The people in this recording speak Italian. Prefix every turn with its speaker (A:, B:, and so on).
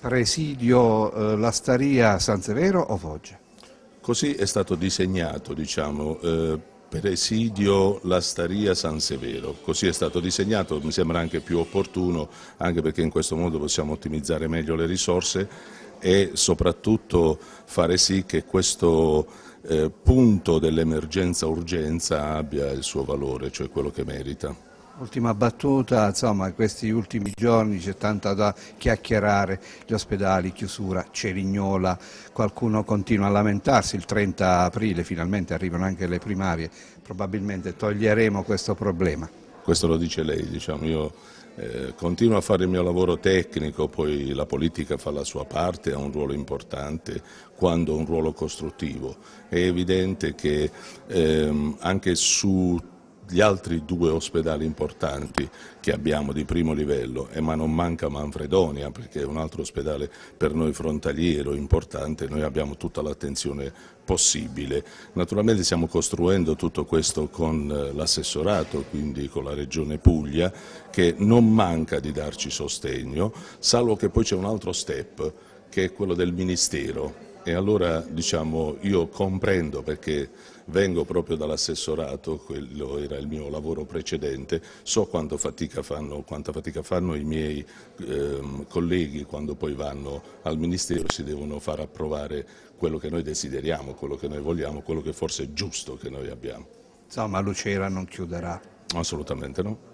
A: Presidio eh, La Staria San Severo o Foggia?
B: Così è stato disegnato, diciamo, eh, presidio La Staria San Severo, così è stato disegnato, mi sembra anche più opportuno, anche perché in questo modo possiamo ottimizzare meglio le risorse e soprattutto fare sì che questo eh, punto dell'emergenza-urgenza abbia il suo valore, cioè quello che merita.
A: Ultima battuta, insomma questi ultimi giorni c'è tanto da chiacchierare, gli ospedali, chiusura, Cerignola, qualcuno continua a lamentarsi, il 30
B: aprile finalmente arrivano anche le primarie, probabilmente toglieremo questo problema. Questo lo dice lei, diciamo, io eh, continuo a fare il mio lavoro tecnico, poi la politica fa la sua parte, ha un ruolo importante quando ha un ruolo costruttivo. È evidente che ehm, anche su gli altri due ospedali importanti che abbiamo di primo livello, e ma non manca Manfredonia perché è un altro ospedale per noi frontaliero importante, noi abbiamo tutta l'attenzione possibile. Naturalmente stiamo costruendo tutto questo con eh, l'assessorato, quindi con la Regione Puglia, che non manca di darci sostegno, salvo che poi c'è un altro step che è quello del Ministero e allora diciamo, io comprendo perché vengo proprio dall'assessorato, quello era il mio lavoro precedente, so fatica fanno, quanta fatica fanno i miei ehm, colleghi quando poi vanno al Ministero, e si devono far approvare quello che noi desideriamo, quello che noi vogliamo, quello che forse è giusto che noi abbiamo.
A: Insomma, Lucera non chiuderà.
B: Assolutamente
A: no.